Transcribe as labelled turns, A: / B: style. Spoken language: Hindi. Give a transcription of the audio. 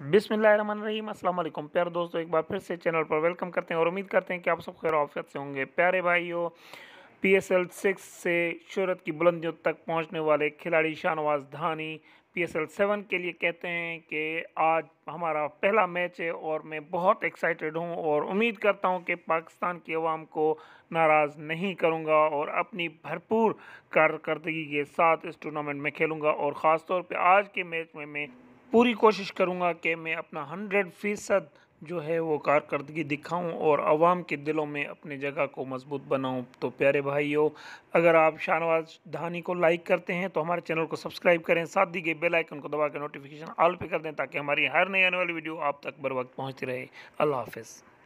A: बिसमीम अल्लाम प्यारे दोस्तों एक बार फिर से चैनल पर वेलकम करते हैं और उम्मीद करते हैं कि आप सब खैर ऑफियत से होंगे प्यारे भाइयों पी एस एल सिक्स से शहरत की बुलंदियों तक पहुंचने वाले खिलाड़ी Shahnawaz Dhani P S L seven के लिए कहते हैं कि आज हमारा पहला मैच है और मैं बहुत एक्साइटेड हूं और उम्मीद करता हूं कि पाकिस्तान की आवाम को नाराज़ नहीं करूंगा और अपनी भरपूर कारकर्दगी के साथ इस टूर्नामेंट में खेलूंगा और ख़ास तौर पर आज के मैच में मैं पूरी कोशिश करूँगा कि मैं अपना हंड्रेड फ़ीसद जो है वो कारकर्दगी दिखाऊं और आवाम के दिलों में अपने जगह को मजबूत बनाऊं तो प्यारे भाइयों अगर आप शाहनवाज धानी को लाइक करते हैं तो हमारे चैनल को सब्सक्राइब करें साथ दी गई बेल आइकन को दबाकर नोटिफिकेशन ऑल पे कर दें ताकि हमारी हर नई आने वाली वीडियो आप तक बर वक्त पहुँचती रहे अल्लाह हाफिज़